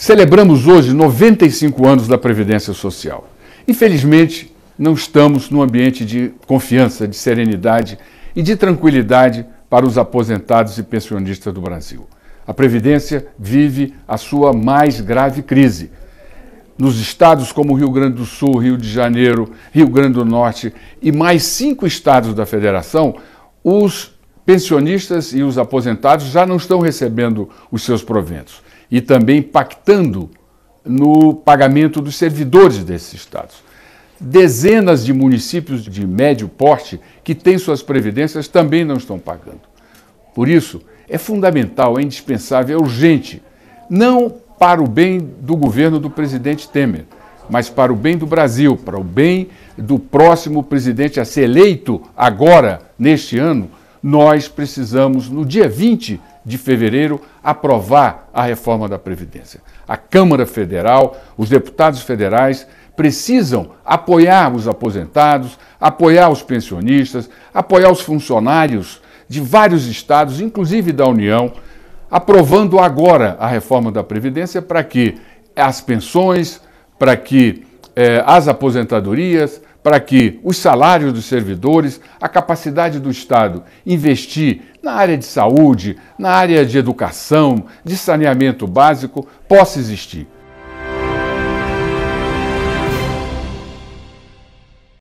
Celebramos hoje 95 anos da Previdência Social. Infelizmente, não estamos num ambiente de confiança, de serenidade e de tranquilidade para os aposentados e pensionistas do Brasil. A Previdência vive a sua mais grave crise. Nos estados como Rio Grande do Sul, Rio de Janeiro, Rio Grande do Norte e mais cinco estados da Federação, os pensionistas e os aposentados já não estão recebendo os seus proventos e também impactando no pagamento dos servidores desses estados. Dezenas de municípios de médio porte que têm suas previdências também não estão pagando. Por isso, é fundamental, é indispensável, é urgente, não para o bem do governo do presidente Temer, mas para o bem do Brasil, para o bem do próximo presidente a ser eleito agora, neste ano, nós precisamos, no dia 20 de fevereiro, aprovar a reforma da Previdência. A Câmara Federal, os deputados federais precisam apoiar os aposentados, apoiar os pensionistas, apoiar os funcionários de vários estados, inclusive da União, aprovando agora a reforma da Previdência para que as pensões, para que eh, as aposentadorias, para que os salários dos servidores, a capacidade do Estado investir na área de saúde, na área de educação, de saneamento básico, possa existir.